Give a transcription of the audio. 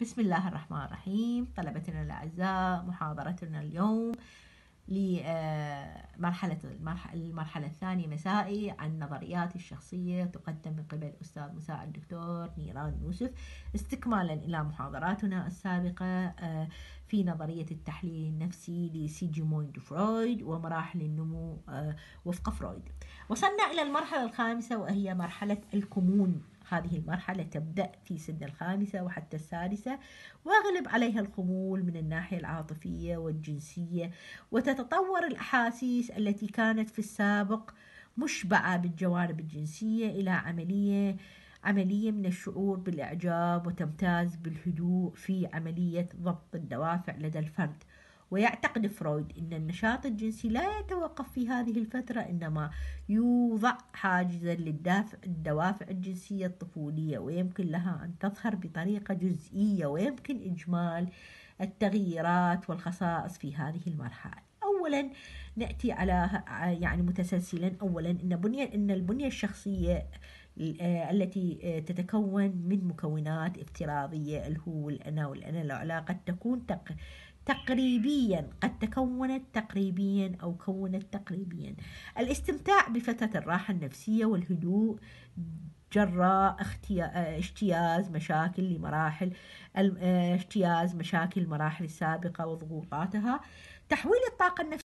بسم الله الرحمن الرحيم طلبتنا الأعزاء محاضرتنا اليوم لمرحلة آه، المرحلة الثانية مسائي عن نظريات الشخصية تقدم من قبل أستاذ مساعد الدكتور نيران يوسف استكمالا إلى محاضراتنا السابقة آه، في نظرية التحليل النفسي لسيجموند فرويد ومراحل النمو آه، وفق فرويد وصلنا إلى المرحلة الخامسة وهي مرحلة الكمون هذه المرحلة تبدأ في سن الخامسة وحتى السادسة وغلب عليها الخمول من الناحية العاطفية والجنسية وتتطور الأحاسيس التي كانت في السابق مشبعة بالجوانب الجنسية إلى عملية عملية من الشعور بالإعجاب وتمتاز بالهدوء في عملية ضبط الدوافع لدى الفرد ويعتقد فرويد أن النشاط الجنسي لا يتوقف في هذه الفترة إنما يوضع حاجزا للدافع الدوافع الجنسية الطفولية ويمكن لها أن تظهر بطريقة جزئية ويمكن إجمال التغييرات والخصائص في هذه المرحلة اولا ناتي على يعني متسلسلا اولا ان بنيه ان البنيه الشخصيه آه، التي آه، تتكون من مكونات افتراضيه الهو والانا والانا العلاقه تكون تقريبيا قد تكونت تقريبيا أو كونت تقريبيا الاستمتاع بفترة الراحة النفسية والهدوء جراء اجتياز مشاكل لمراحل اجتياز مشاكل المراحل السابقة وضغوطاتها تحويل الطاقة النفسية